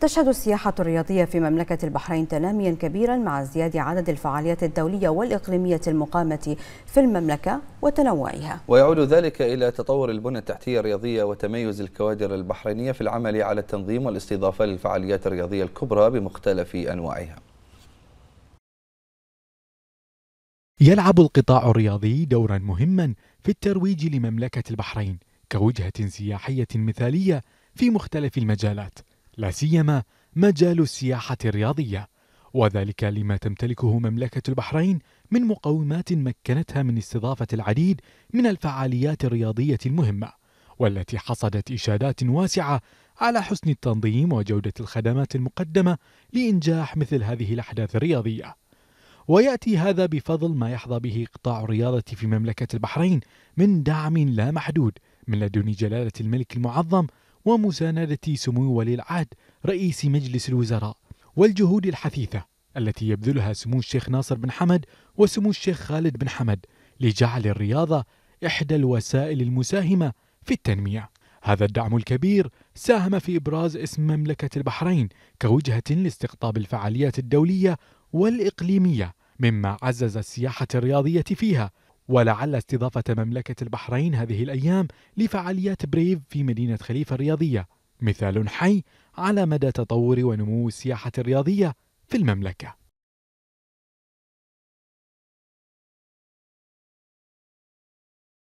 تشهد السياحة الرياضية في مملكة البحرين تناميا كبيرا مع ازدياد عدد الفعاليات الدولية والإقليمية المقامة في المملكة وتنوعها ويعود ذلك إلى تطور البنى التحتية الرياضية وتميز الكوادر البحرينية في العمل على التنظيم والاستضافة للفعاليات الرياضية الكبرى بمختلف أنواعها يلعب القطاع الرياضي دورا مهما في الترويج لمملكة البحرين كوجهة سياحية مثالية في مختلف المجالات لا سيما مجال السياحة الرياضية وذلك لما تمتلكه مملكة البحرين من مقومات مكنتها من استضافة العديد من الفعاليات الرياضية المهمة والتي حصدت إشادات واسعة على حسن التنظيم وجودة الخدمات المقدمة لإنجاح مثل هذه الأحداث الرياضية ويأتي هذا بفضل ما يحظى به قطاع الرياضة في مملكة البحرين من دعم لا محدود من لدن جلالة الملك المعظم ومساندة سمو ولي العهد رئيس مجلس الوزراء والجهود الحثيثة التي يبذلها سمو الشيخ ناصر بن حمد وسمو الشيخ خالد بن حمد لجعل الرياضة إحدى الوسائل المساهمة في التنمية هذا الدعم الكبير ساهم في إبراز اسم مملكة البحرين كوجهة لاستقطاب الفعاليات الدولية والإقليمية مما عزز السياحة الرياضية فيها ولعل استضافة مملكة البحرين هذه الأيام لفعاليات بريف في مدينة خليفة الرياضية مثال حي على مدى تطور ونمو السياحة الرياضية في المملكة